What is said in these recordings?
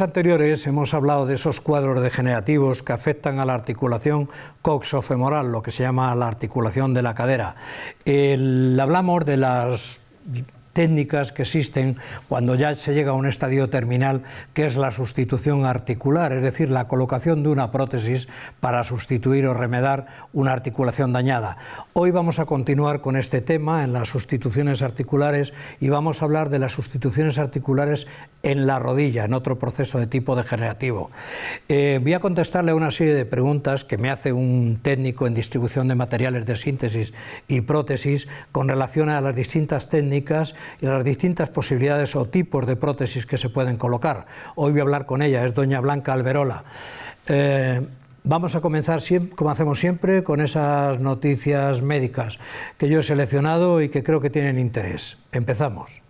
anteriores hemos hablado de esos cuadros degenerativos que afectan a la articulación coxofemoral, lo que se llama la articulación de la cadera. hablamos de las técnicas que existen cuando ya se llega a un estadio terminal, que es la sustitución articular, es decir, la colocación de una prótesis para sustituir o remedar una articulación dañada. Hoy vamos a continuar con este tema en las sustituciones articulares y vamos a hablar de las sustituciones articulares en la rodilla, en otro proceso de tipo degenerativo. Eh, voy a contestarle una serie de preguntas que me hace un técnico en distribución de materiales de síntesis y prótesis con relación a las distintas técnicas y las distintas posibilidades o tipos de prótesis que se pueden colocar. Hoy voy a hablar con ella, es doña Blanca Alberola. Eh, vamos a comenzar, como hacemos siempre, con esas noticias médicas que yo he seleccionado y que creo que tienen interés. Empezamos.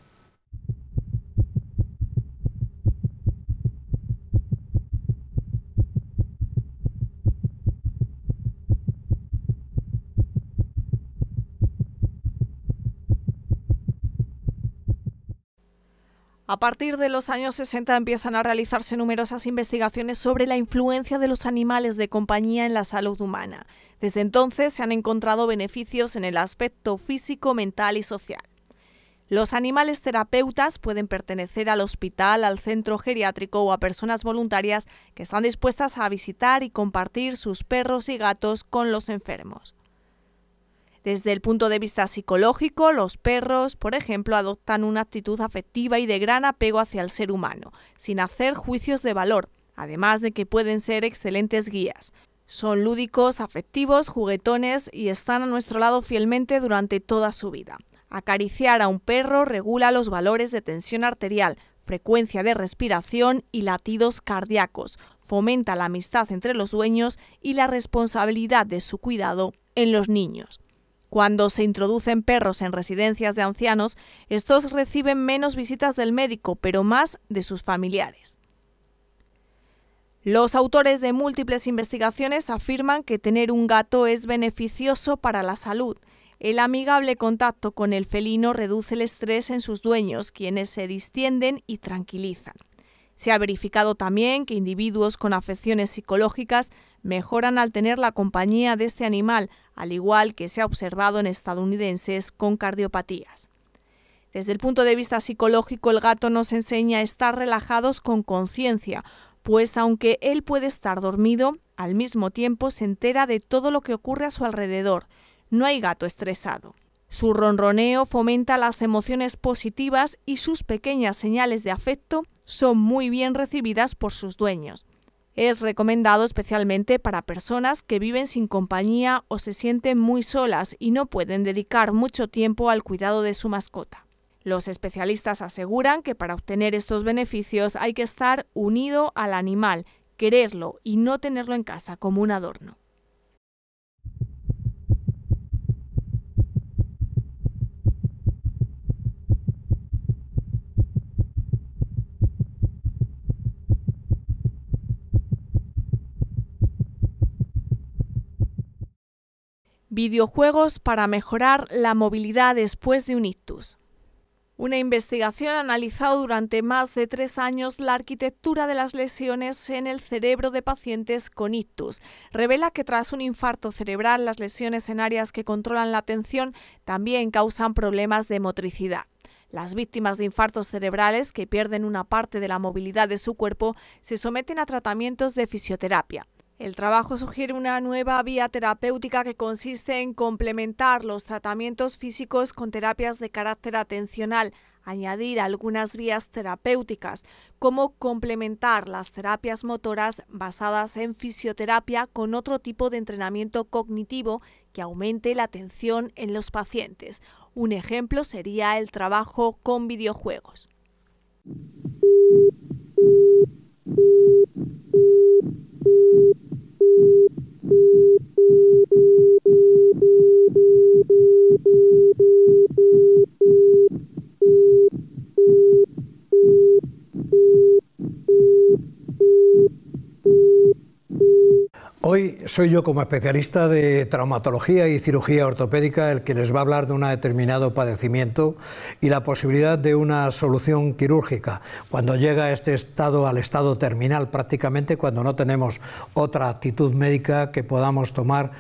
A partir de los años 60 empiezan a realizarse numerosas investigaciones sobre la influencia de los animales de compañía en la salud humana. Desde entonces se han encontrado beneficios en el aspecto físico, mental y social. Los animales terapeutas pueden pertenecer al hospital, al centro geriátrico o a personas voluntarias que están dispuestas a visitar y compartir sus perros y gatos con los enfermos. Desde el punto de vista psicológico, los perros, por ejemplo, adoptan una actitud afectiva y de gran apego hacia el ser humano, sin hacer juicios de valor, además de que pueden ser excelentes guías. Son lúdicos, afectivos, juguetones y están a nuestro lado fielmente durante toda su vida. Acariciar a un perro regula los valores de tensión arterial, frecuencia de respiración y latidos cardíacos, fomenta la amistad entre los dueños y la responsabilidad de su cuidado en los niños. Cuando se introducen perros en residencias de ancianos, estos reciben menos visitas del médico, pero más de sus familiares. Los autores de múltiples investigaciones afirman que tener un gato es beneficioso para la salud. El amigable contacto con el felino reduce el estrés en sus dueños, quienes se distienden y tranquilizan. Se ha verificado también que individuos con afecciones psicológicas mejoran al tener la compañía de este animal, al igual que se ha observado en estadounidenses con cardiopatías. Desde el punto de vista psicológico, el gato nos enseña a estar relajados con conciencia, pues aunque él puede estar dormido, al mismo tiempo se entera de todo lo que ocurre a su alrededor. No hay gato estresado. Su ronroneo fomenta las emociones positivas y sus pequeñas señales de afecto son muy bien recibidas por sus dueños. Es recomendado especialmente para personas que viven sin compañía o se sienten muy solas y no pueden dedicar mucho tiempo al cuidado de su mascota. Los especialistas aseguran que para obtener estos beneficios hay que estar unido al animal, quererlo y no tenerlo en casa como un adorno. Videojuegos para mejorar la movilidad después de un ictus. Una investigación ha analizado durante más de tres años la arquitectura de las lesiones en el cerebro de pacientes con ictus. Revela que tras un infarto cerebral, las lesiones en áreas que controlan la atención también causan problemas de motricidad. Las víctimas de infartos cerebrales, que pierden una parte de la movilidad de su cuerpo, se someten a tratamientos de fisioterapia. El trabajo sugiere una nueva vía terapéutica que consiste en complementar los tratamientos físicos con terapias de carácter atencional, añadir algunas vías terapéuticas, como complementar las terapias motoras basadas en fisioterapia con otro tipo de entrenamiento cognitivo que aumente la atención en los pacientes. Un ejemplo sería el trabajo con videojuegos. Thank you. Soy yo como especialista de traumatología y cirugía ortopédica el que les va a hablar de un determinado padecimiento y la posibilidad de una solución quirúrgica cuando llega este estado al estado terminal prácticamente cuando no tenemos otra actitud médica que podamos tomar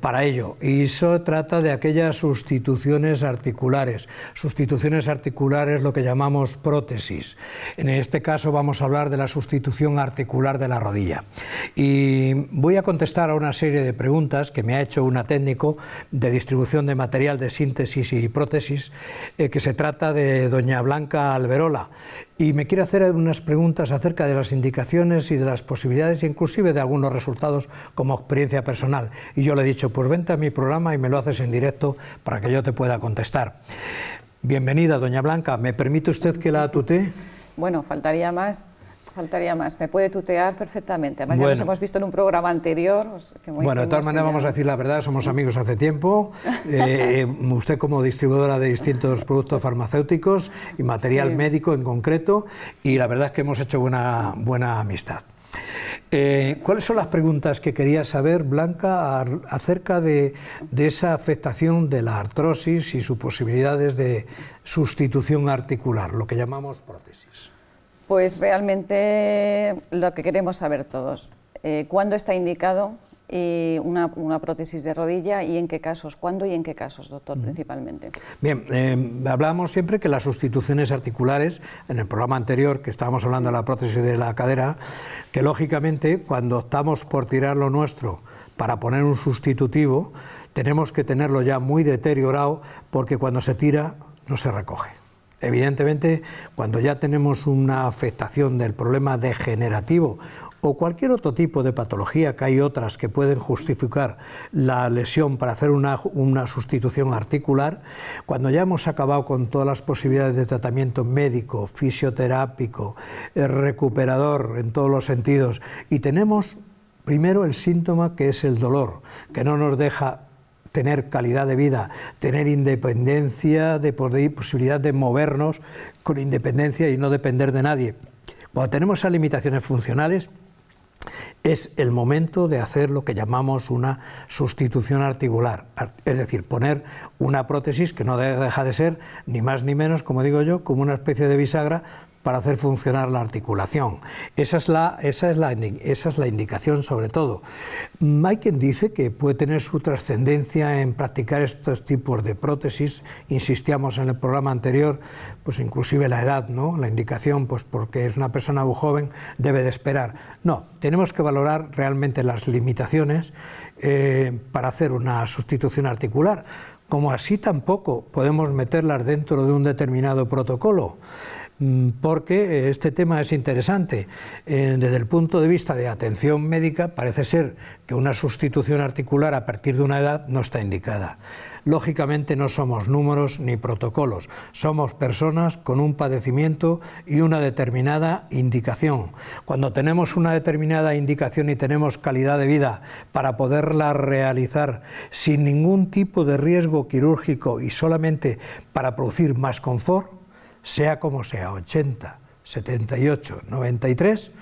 para ello. Y eso trata de aquellas sustituciones articulares. Sustituciones articulares, lo que llamamos prótesis. En este caso vamos a hablar de la sustitución articular de la rodilla. Y voy a contestar a una serie de preguntas que me ha hecho una técnico de distribución de material de síntesis y prótesis, eh, que se trata de doña Blanca Alberola y me quiere hacer algunas preguntas acerca de las indicaciones y de las posibilidades, inclusive de algunos resultados como experiencia personal. Y yo le he dicho, pues vente a mi programa y me lo haces en directo para que yo te pueda contestar. Bienvenida, doña Blanca. ¿Me permite usted que la tutee? Bueno, faltaría más. Faltaría más, me puede tutear perfectamente. Además, ya nos hemos visto en un programa anterior. bueno, de todas maneras, vamos a decir la verdad, somos amigos hace tiempo. Eh, usted, como distribuidora de distintos productos farmacéuticos y material médico en concreto, y la verdad es que hemos hecho buena, buena amistad. Eh, ¿Cuáles son las preguntas que quería saber, Blanca, acerca de, de, esa afectación de la artrosis y sus posibilidades de sustitución articular, lo que llamamos prótesis? Pues realmente lo que queremos saber todos, eh, ¿cuándo está indicado una, prótesis de rodilla y en qué casos, cuándo y en qué casos, doctor, principalmente. Bien, hablamos eh, hablábamos siempre que las sustituciones articulares, en el programa anterior que estábamos hablando de la prótesis de la cadera, que lógicamente cuando optamos por tirar lo nuestro para poner un sustitutivo, tenemos que tenerlo ya muy deteriorado porque cuando se tira no se recoge. Evidentemente, cuando ya tenemos una afectación del problema degenerativo o cualquier otro tipo de patología, que hay otras que pueden justificar la lesión para hacer una, sustitución articular, cuando ya hemos acabado con todas las posibilidades de tratamiento médico, fisioterápico, eh, recuperador en todos los sentidos, y tenemos primero el síntoma que es el dolor, que no nos deja tener calidad de vida, tener independencia, de posibilidad de movernos con independencia y no depender de nadie. Cuando tenemos esas limitaciones funcionales, es el momento de hacer lo que llamamos una sustitución articular, es decir, poner una prótesis que no deja de ser ni más ni menos, como digo yo, como una especie de bisagra para hacer funcionar la articulación. Esa es la, esa es la, esa es la indicación sobre todo. Hay dice que puede tener su trascendencia en practicar estos tipos de prótesis, insistíamos en el programa anterior, pues inclusive la edad, ¿no? la indicación, pues porque es una persona muy joven, debe de esperar. No, tenemos que valorar realmente las limitaciones eh, para hacer una sustitución articular, como así tampoco podemos meterlas dentro de un determinado protocolo. Mm, porque eh, este tema es interesante. Eh, desde el punto de vista de atención médica, parece ser que una sustitución articular a partir de una edad no está indicada. Lógicamente no somos números ni protocolos, somos personas con un padecimiento y una determinada indicación. Cuando tenemos una determinada indicación y tenemos calidad de vida para poderla realizar sin ningún tipo de riesgo quirúrgico y solamente para producir más confort, sea como sea, 80, 78, 93,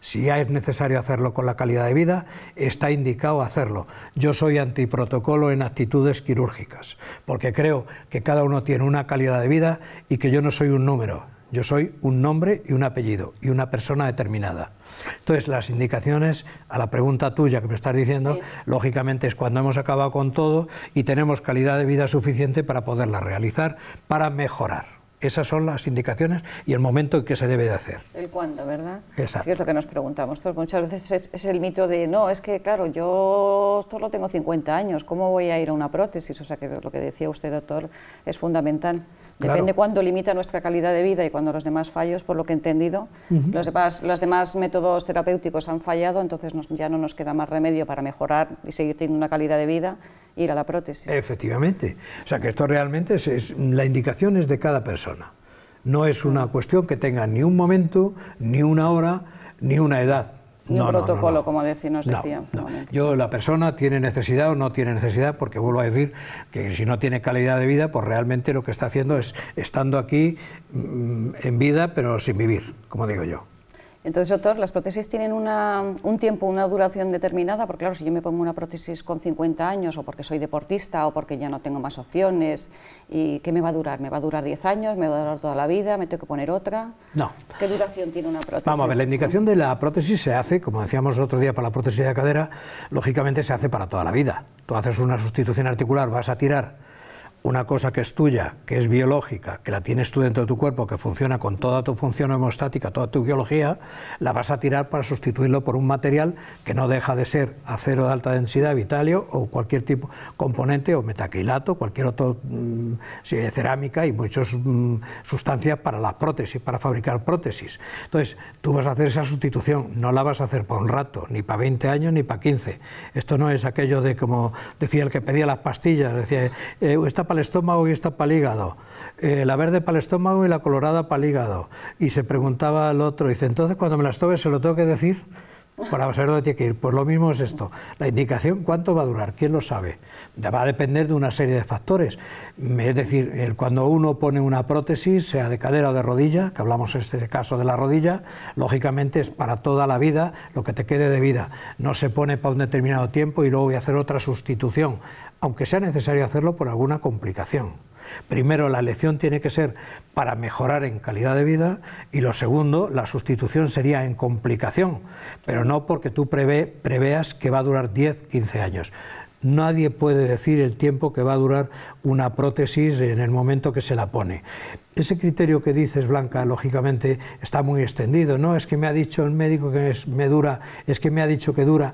si ya es necesario hacerlo con la calidad de vida, está indicado hacerlo. Yo soy antiprotocolo en actitudes quirúrgicas, porque creo que cada uno tiene una calidad de vida y que yo no soy un número, yo soy un nombre y un apellido y una persona determinada. Entonces, las indicaciones a la pregunta tuya que me estás diciendo, lógicamente es cuando hemos acabado con todo y tenemos calidad de vida suficiente para poderla realizar, para mejorar. Esas son las indicaciones y el momento en que se debe de hacer. El cuándo, ¿verdad? Exacto. Es lo que nos preguntamos Muchas veces es, el mito de, no, es que, claro, yo solo tengo 50 años, ¿cómo voy a ir a una prótesis? O sea, que lo que decía usted, doctor, es fundamental. Depende cuándo limita nuestra calidad de vida y cuando los demás fallos, por lo que he entendido, los, demás, los demás métodos terapéuticos han fallado, entonces ya no nos queda más remedio para mejorar y seguir teniendo una calidad de vida, ir a la prótesis. Efectivamente. O sea, que esto realmente es la indicación es de cada persona. No es una cuestión que tenga ni un momento, ni una hora, ni una edad. Ni un protocolo, como decimos. Yo, la persona tiene necesidad o no tiene necesidad, porque vuelvo a decir que si no tiene calidad de vida, pues realmente lo que está haciendo es estando aquí mm, en vida, pero sin vivir, como digo yo. Entonces, doctor, las prótesis tienen un tiempo, una duración determinada, porque claro, si yo me pongo una prótesis con 50 años, o porque soy deportista, o porque ya no tengo más opciones, ¿y qué me va a durar? ¿Me va a durar 10 años? ¿Me va a durar toda la vida? ¿Me tengo que poner otra? No. ¿Qué duración tiene una prótesis? Vamos a ver, la indicación de la prótesis se hace, como decíamos el otro día para la prótesis de cadera, lógicamente se hace para toda la vida. Tú haces una sustitución articular, vas a tirar una cosa que es tuya, que es biológica, que la tienes tú dentro de tu cuerpo, que funciona con toda tu función hemostática, toda tu biología, la vas a tirar para sustituirlo por un material que no deja de ser acero de alta densidad, vitalio o cualquier tipo componente o metacrilato, cualquier otro mm, cerámica y muchas mm, sustancias para las prótesis, para fabricar prótesis. Entonces, tú vas a hacer esa sustitución, no la vas a hacer por un rato, ni para 20 años ni para 15. Esto no es aquello de como decía el que pedía las pastillas, decía, eh, el estómago y esta para el hígado, eh, la verde para el estómago y la colorada para el hígado. Y se preguntaba al otro, dice, entonces cuando me las tome se lo tengo que decir para saber dónde tiene que ir. Pues lo mismo es esto. La indicación, ¿cuánto va a durar? ¿Quién lo sabe? Va a depender de una serie de factores. Es decir, cuando uno pone una prótesis, sea de cadera o de rodilla, que hablamos en este caso de la rodilla, lógicamente es para toda la vida lo que te quede de vida. No se pone para un determinado tiempo y luego voy a hacer otra sustitución aunque sea necesario hacerlo por alguna complicación. Primero, la elección tiene que ser para mejorar en calidad de vida y lo segundo, la sustitución sería en complicación, pero no porque tú prevé, preveas que va a durar 10, 15 años. Nadie puede decir el tiempo que va a durar una prótesis en el momento que se la pone. Ese criterio que dices, Blanca, lógicamente está muy extendido. No es que me ha dicho el médico que es, me dura, es que me ha dicho que dura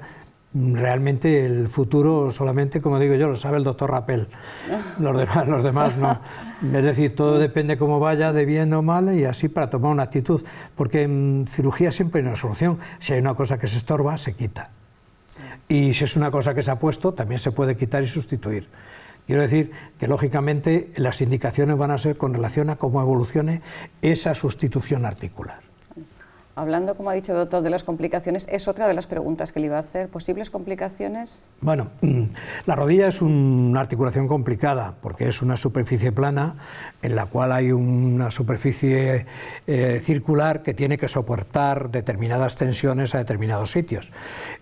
realmente el futuro solamente, como digo yo, lo sabe el doctor Rappel, los demás, los demás no. Es decir, todo depende cómo vaya, de bien o mal, y así para tomar una actitud, porque en mm, cirugía siempre hay una solución, si hay una cosa que se estorba, se quita. Y si es una cosa que se ha puesto, también se puede quitar y sustituir. Quiero decir que, lógicamente, las indicaciones van a ser con relación a cómo evolucione esa sustitución articular hablando, como ha dicho el doctor, de las complicaciones, es otra de las preguntas que le iba a hacer. ¿Posibles complicaciones? Bueno, mm, la rodilla es una articulación complicada porque es una superficie plana en la cual hay una superficie eh, circular que tiene que soportar determinadas tensiones a determinados sitios.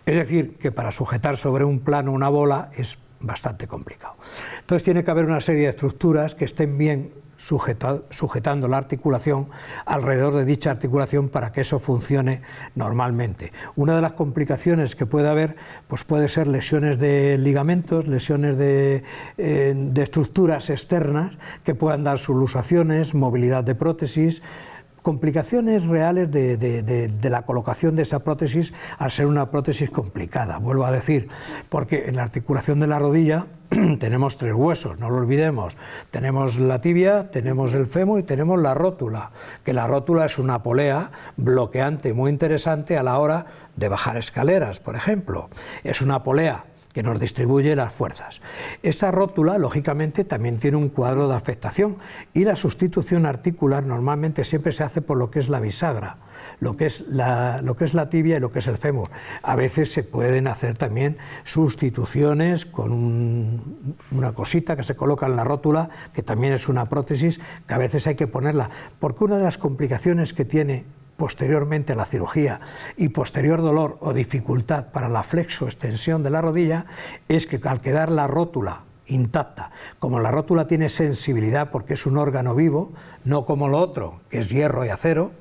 Es decir, que para sujetar sobre un plano una bola es bastante complicado. Entonces tiene que haber una serie de estructuras que estén bien sujetando la articulación alrededor de dicha articulación para que eso funcione normalmente. Una de las complicaciones que puede haber pues puede ser lesiones de ligamentos, lesiones de, eh, estructuras externas que puedan dar solusaciones, movilidad de prótesis, complicaciones reales de, la colocación de esa prótesis al ser una prótesis complicada. Vuelvo a decir, porque en la articulación de la rodilla tenemos tres huesos, no lo olvidemos. Tenemos la tibia, tenemos el femo y tenemos la rótula, que la rótula es una polea bloqueante muy interesante a la hora de bajar escaleras, por ejemplo. Es una polea que nos distribuye las fuerzas. Esa rótula, lógicamente, también tiene un cuadro de afectación y la sustitución articular normalmente siempre se hace por lo que es la bisagra, lo que es la, lo que es la tibia y lo que es el fémur. A veces se pueden hacer también sustituciones con una cosita que se coloca en la rótula, que también es una prótesis, que a veces hay que ponerla, porque una de las complicaciones que tiene posteriormente la cirugía y posterior dolor o dificultad para la flexo-extensión de la rodilla es que al quedar la rótula intacta, como la rótula tiene sensibilidad porque es un órgano vivo, no como lo otro, que es hierro y acero,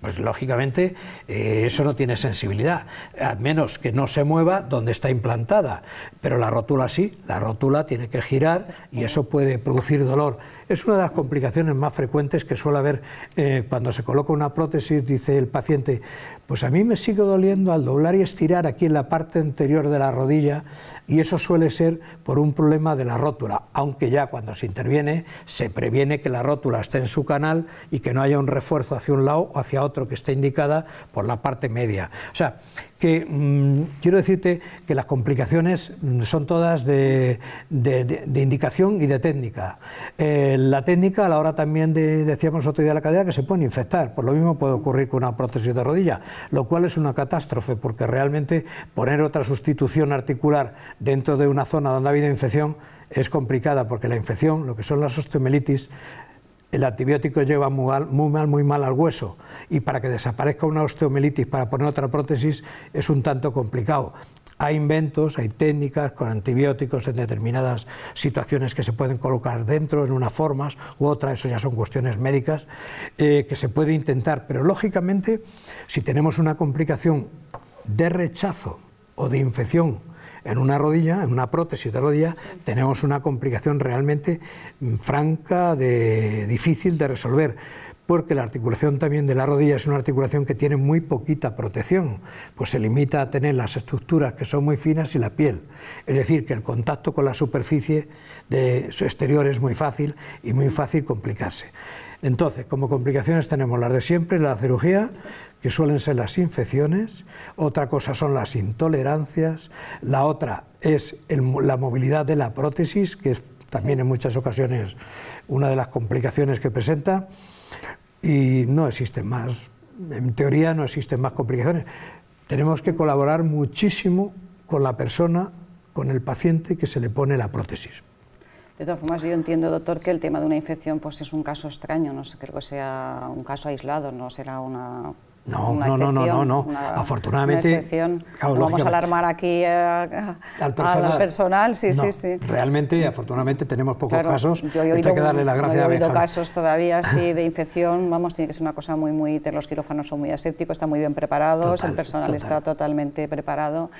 pues lógicamente eh, eso no tiene sensibilidad, a menos que no se mueva donde está implantada. Pero la rótula sí, la rótula tiene que girar y eso puede producir dolor. Es una de las complicaciones más frecuentes que suele haber eh, cuando se coloca una prótesis, dice el paciente, pues a mí me sigue doliendo al doblar y estirar aquí en la parte anterior de la rodilla y eso suele ser por un problema de la rótula, aunque ya cuando se interviene se previene que la rótula esté en su canal y que no haya un refuerzo hacia un lado o hacia otro otro que está indicada por la parte media. O sea, que mm, quiero decirte que las complicaciones mm, son todas de, indicación y de técnica. Eh, la técnica a la hora también de, decíamos otro día la cadera, que se pueden infectar, por lo mismo puede ocurrir con una prótesis de rodilla, lo cual es una catástrofe, porque realmente poner otra sustitución articular dentro de una zona donde ha habido infección es complicada, porque la infección, lo que son las osteomelitis, el antibiótico lleva muy mal, muy mal, al hueso y para que desaparezca una osteomelitis para poner otra prótesis es un tanto complicado. Hay inventos, hay técnicas con antibióticos en determinadas situaciones que se pueden colocar dentro en unas formas u otras, eso ya son cuestiones médicas, eh, que se puede intentar, pero lógicamente si tenemos una complicación de rechazo o de infección en una rodilla, en una prótesis de rodilla, tenemos una complicación realmente mm, franca, de, difícil de resolver porque la articulación también de la rodilla es una articulación que tiene muy poquita protección, pues se limita a tener las estructuras que son muy finas y la piel. Es decir, que el contacto con la superficie de su exterior es muy fácil y muy fácil complicarse. Entonces, como complicaciones tenemos las de siempre, la cirugía, que suelen ser las infecciones, otra cosa son las intolerancias, la otra es la movilidad de la prótesis, que es también en muchas ocasiones una de las complicaciones que presenta, y no existen más, en teoría no existen más complicaciones. Tenemos que colaborar muchísimo con la persona, con el paciente que se le pone la prótesis. De todas formas, yo entiendo, doctor, que el tema de una infección pues, es un caso extraño, no sé, creo que sea un caso aislado, no será una no, no, no, no, no, Afortunadamente. no vamos a alarmar aquí al, personal. Sí, sí, sí. Realmente, afortunadamente, tenemos pocos casos. Yo he oído, que darle casos todavía de infección. Vamos, tiene que ser una cosa muy, muy. Los quirófanos son muy asépticos, están muy bien preparados, el personal está totalmente preparado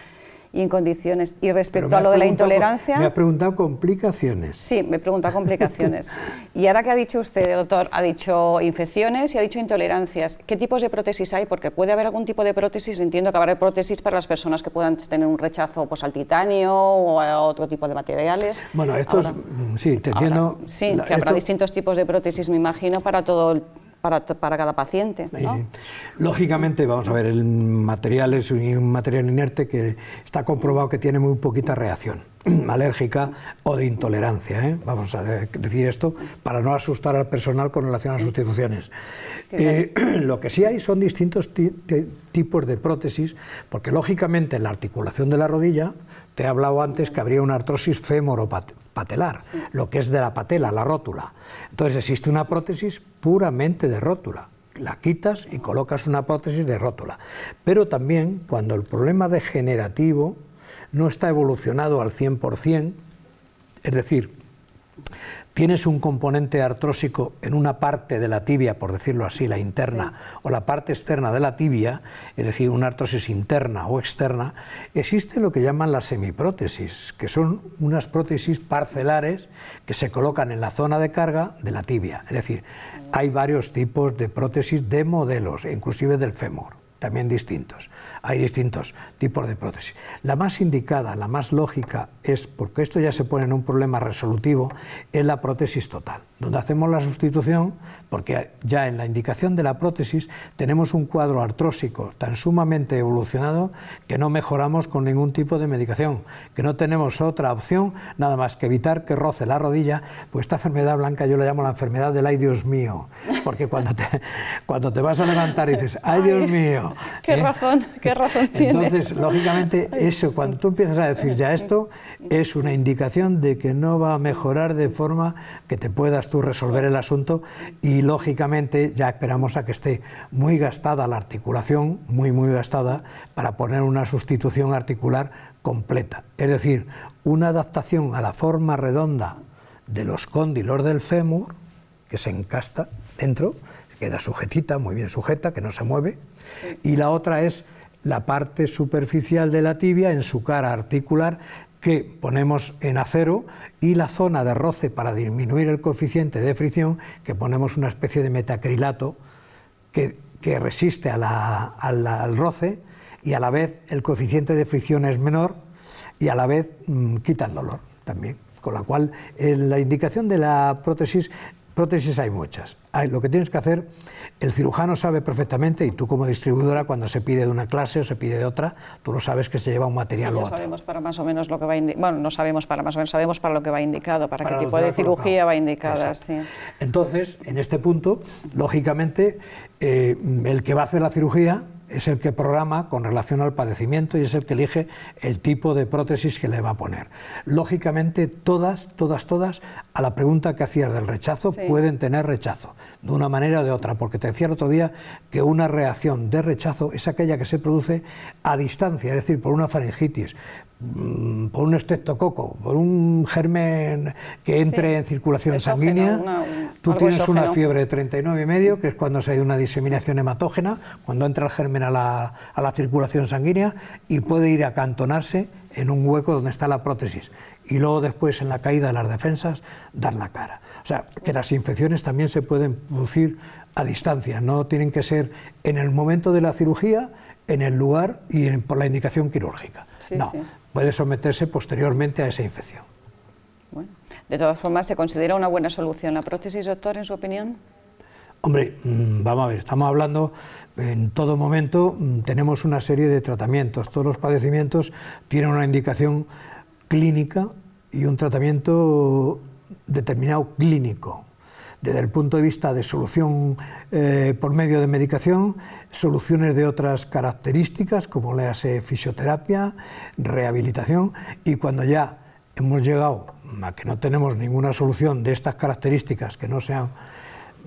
y en condiciones. Y respecto a lo de la intolerancia... Me ha preguntado complicaciones. Sí, me pregunta complicaciones. y ahora que ha dicho usted, doctor, ha dicho infecciones y ha dicho intolerancias. ¿Qué tipos de prótesis hay? Porque puede haber algún tipo de prótesis, entiendo que habrá prótesis para las personas que puedan tener un rechazo pues, al titanio o a otro tipo de materiales. Bueno, esto mm, sí, entiendo... sí, que habrá distintos tipos de prótesis, me imagino, para todo el para, cada paciente. lógicamente, vamos a ver, el material es un material inerte que está comprobado que tiene muy poquita reacción. alérgica o de intolerancia. ¿eh? Vamos a decir esto para no asustar al personal con relación a las sustituciones. Eh, lo que sí hay son distintos tipos de prótesis, porque lógicamente en la articulación de la rodilla, te he hablado antes que habría una artrosis femoropatelar, lo que es de la patela, la rótula. Entonces existe una prótesis puramente de rótula la quitas y colocas una prótesis de rótula. Pero también cuando el problema degenerativo no está evolucionado al 100%, es decir, tienes un componente artrósico en una parte de la tibia, por decirlo así, la interna, o la parte externa de la tibia, es decir, una artrosis interna o externa, existe lo que llaman las semiprótesis, que son unas prótesis parcelares que se colocan en la zona de carga de la tibia. Es decir, hay varios tipos de prótesis de modelos, inclusive del fémur, también distintos hay distintos tipos de prótesis. La más indicada, la más lógica es, porque esto ya se pone en un problema resolutivo, es la prótesis total, donde hacemos la sustitución, porque ya en la indicación de la prótesis tenemos un cuadro artrósico tan sumamente evolucionado que no mejoramos con ningún tipo de medicación, que no tenemos otra opción nada más que evitar que roce la rodilla, pues esta enfermedad blanca yo la llamo la enfermedad del ay Dios mío, porque cuando te, cuando te vas a levantar y dices, ay Dios mío, qué ¿eh? razón, qué entonces, lógicamente, eso, cuando tú empiezas a decir ya esto, es una indicación de que no va a mejorar de forma que te puedas tú resolver el asunto y, lógicamente, ya esperamos a que esté muy gastada la articulación, muy, muy gastada, para poner una sustitución articular completa. Es decir, una adaptación a la forma redonda de los cóndilos del fémur, que se encasta dentro, queda sujetita, muy bien sujeta, que no se mueve, y la otra es la parte superficial de la tibia en su cara articular que ponemos en acero y la zona de roce para disminuir el coeficiente de fricción que ponemos una especie de metacrilato que, resiste al roce y a la vez el coeficiente de fricción es menor y a la vez mm, quita el dolor también. Con la cual eh, la indicación de la prótesis prótesis hay muchas. lo que tienes que hacer, el cirujano sabe perfectamente, y tú como distribuidora, cuando se pide de una clase o se pide de otra, tú lo sabes que se lleva un material o otro. sabemos para más o menos lo que va Bueno, no sabemos para más o menos, sabemos para lo que va indicado, para, qué tipo de cirugía va indicada. Sí. Entonces, en este punto, lógicamente, eh, el que va a hacer la cirugía es el que programa con relación al padecimiento y es el que elige el tipo de prótesis que le va a poner. Lógicamente, todas, todas, todas, a la pregunta que hacías del rechazo, pueden tener rechazo, de una manera o de otra, porque te decía el otro día que una reacción de rechazo es aquella que se produce a distancia, es decir, por una faringitis, mm, por un estreptococo, por un germen que entre en circulación sanguínea. tú tienes una fiebre de 39,5, que es cuando se ha ido una diseminación hematógena, cuando entra el germen a la, circulación sanguínea y puede ir a acantonarse en un hueco donde está la prótesis y luego después en la caída de las defensas dar la cara. O sea, que las infecciones también se pueden producir a distancia, no tienen que ser en el momento de la cirugía, en el lugar y por la indicación quirúrgica. no, puede someterse posteriormente a esa infección. Bueno, de todas formas, ¿se considera una buena solución la prótesis, doctor, en su opinión? Hombre, mm, vamos a ver, estamos hablando en todo momento, mm, tenemos una serie de tratamientos. Todos los padecimientos tienen una indicación clínica y un tratamiento determinado clínico. Desde el punto de vista de solución eh, por medio de medicación, soluciones de otras características, como le hace fisioterapia, rehabilitación, y cuando ya hemos llegado a que no tenemos ninguna solución de estas características que no sean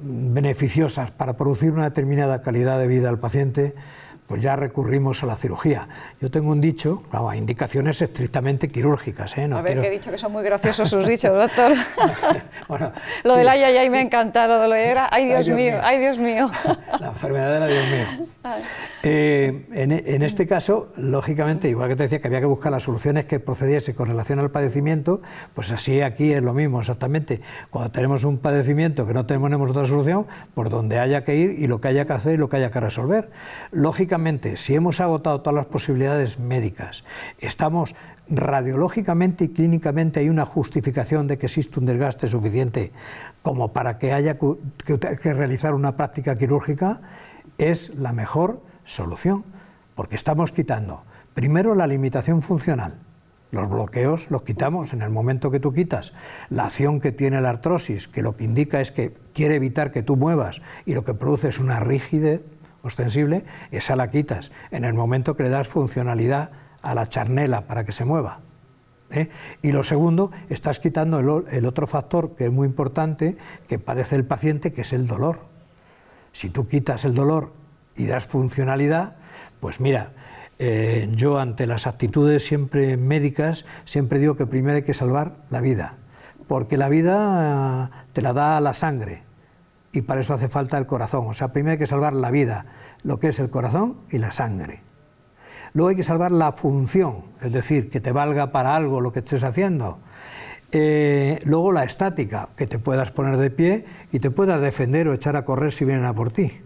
beneficiosas para producir una determinada calidad de vida al paciente pues ya recurrimos a la cirugía. Yo tengo un dicho, claro, indicaciones estrictamente quirúrgicas. ¿eh? a ver, que he dicho que son muy graciosos sus dichos, doctor. lo del ay, ay, me ha encantado, lo de era, ay, Dios, ay, Dios mío, ay, Dios mío. la enfermedad era Dios mío. Eh, en, en, este caso, lógicamente, igual que te decía que había que buscar las soluciones que procediese con relación al padecimiento, pues así aquí es lo mismo, exactamente. Cuando tenemos un padecimiento que no tenemos otra solución, por donde haya que ir y lo que haya que hacer y lo que haya que resolver. Lógicamente, si hemos agotado todas las posibilidades médicas, estamos radiológicamente y clínicamente hay una justificación de que existe un desgaste suficiente como para que haya que, que realizar una práctica quirúrgica, es la mejor solución, porque estamos quitando primero la limitación funcional, los bloqueos los quitamos en el momento que tú quitas. La acción que tiene la artrosis, que lo que indica es que quiere evitar que tú muevas y lo que produce es una rigidez, ostensible, esa la quitas en el momento que le das funcionalidad a la charnela para que se mueva. ¿eh? Y lo segundo, estás quitando el, otro factor que es muy importante que padece el paciente, que es el dolor. Si tú quitas el dolor y das funcionalidad, pues mira, eh, yo ante las actitudes siempre médicas, siempre digo que primero hay que salvar la vida, porque la vida te la da la sangre, y para eso hace falta el corazón. O sea, primero hay que salvar la vida, lo que es el corazón y la sangre. Luego hay que salvar la función, es decir, que te valga para algo lo que estés haciendo. Eh, luego la estática, que te puedas poner de pie y te puedas defender o echar a correr si vienen a por ti.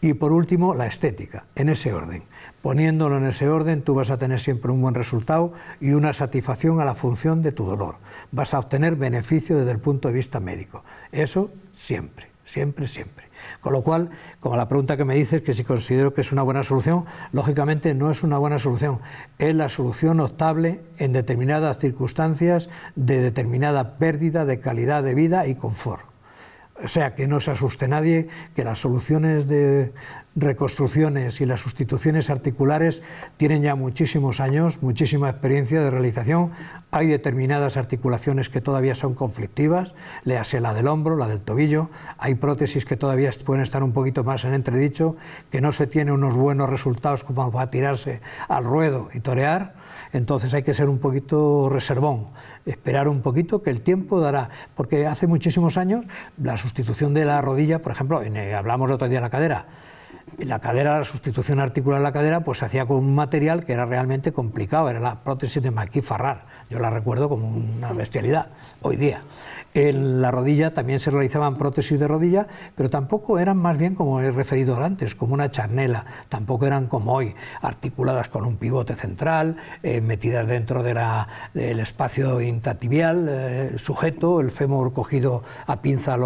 Y por último, la estética, en ese orden. Poniéndolo en ese orden, tú vas a tener siempre un buen resultado y una satisfacción a la función de tu dolor. Vas a obtener beneficio desde el punto de vista médico. Eso siempre siempre, siempre. Con lo cual, como la pregunta que me dices, que si considero que es una buena solución, lógicamente no es una buena solución, es la solución optable en determinadas circunstancias de determinada pérdida de calidad de vida y confort. O sea, que no se asuste nadie, que las soluciones de reconstrucciones y las sustituciones articulares tienen ya muchísimos años, muchísima experiencia de realización. Hay determinadas articulaciones que todavía son conflictivas, léase la del hombro, la del tobillo. Hay prótesis que todavía pueden estar un poquito más en entredicho, que no se tiene unos buenos resultados como para tirarse al ruedo y torear. Entonces hay que ser un poquito reservón esperar un poquito que el tiempo dará, porque hace muchísimos años la sustitución de la rodilla, por ejemplo, eh, hablamos el otro día de la cadera, la cadera, la sustitución articular de la cadera, pues se hacía con un material que era realmente complicado, era la prótesis de Maquis Farrar yo la recuerdo como una bestialidad hoy día. En la rodilla también se realizaban prótesis de rodilla, pero tampoco eran más bien como he referido antes, como una charnela, tampoco eran como hoy, articuladas con un pivote central, eh, metidas dentro del espacio intatibial, eh, sujeto, el fémur cogido a pinza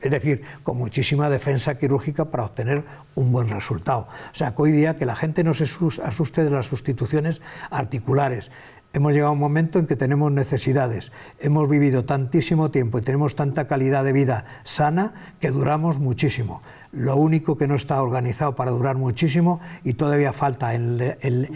es decir, con muchísima defensa quirúrgica para obtener un buen resultado. O sea, que hoy día que la gente no se asuste de las sustituciones articulares, hemos llegado a un momento en que tenemos necesidades, hemos vivido tantísimo tiempo y tenemos tanta calidad de vida sana que duramos muchísimo. Lo único que no está organizado para durar muchísimo y todavía falta en el,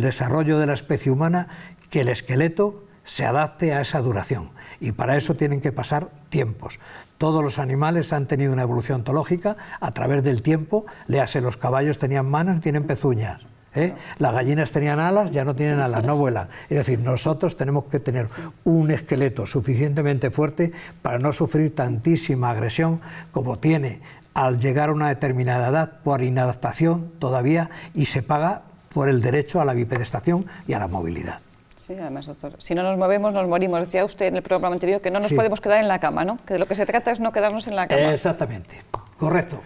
desarrollo de la especie humana que el esqueleto se adapte a esa duración. Y para eso tienen que pasar tiempos. Todos los animales han tenido una evolución ontológica a través del tiempo. Léase, los caballos tenían manos, y tienen pezuñas ¿eh? Las gallinas tenían alas, ya no tienen alas, no vuelan. Es decir, nosotros tenemos que tener un esqueleto suficientemente fuerte para no sufrir tantísima agresión como tiene al llegar a una determinada edad por inadaptación todavía y se paga por el derecho a la bipedestación y a la movilidad. Sí, además, doctor, si no nos movemos nos morimos. Decía usted en el programa anterior que no nos podemos quedar en la cama, ¿no? Que de lo que se trata es no quedarnos en la cama. Exactamente, correcto.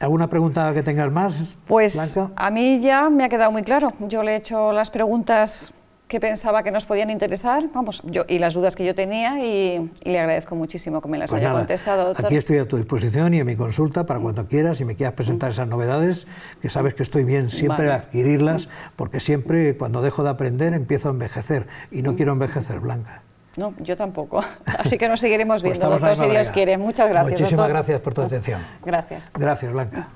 ¿Alguna pregunta que tengas más? Pues a mí ya me ha quedado muy claro. Yo le he hecho las preguntas que pensaba que nos podían interesar, vamos, yo y las dudas que yo tenía y, le agradezco muchísimo que me las pues haya contestado. Aquí estoy a tu disposición y en mi consulta para cuando quieras y me quieras presentar esas novedades, que sabes que estoy bien siempre adquirirlas, porque siempre cuando dejo de aprender empiezo a envejecer y no mm. quiero envejecer, Blanca. No, yo tampoco. Así que nos seguiremos pues viendo, doctor, si Dios quiere. Muchas gracias. Muchísimas gracias por tu atención. Gracias. Gracias, Blanca.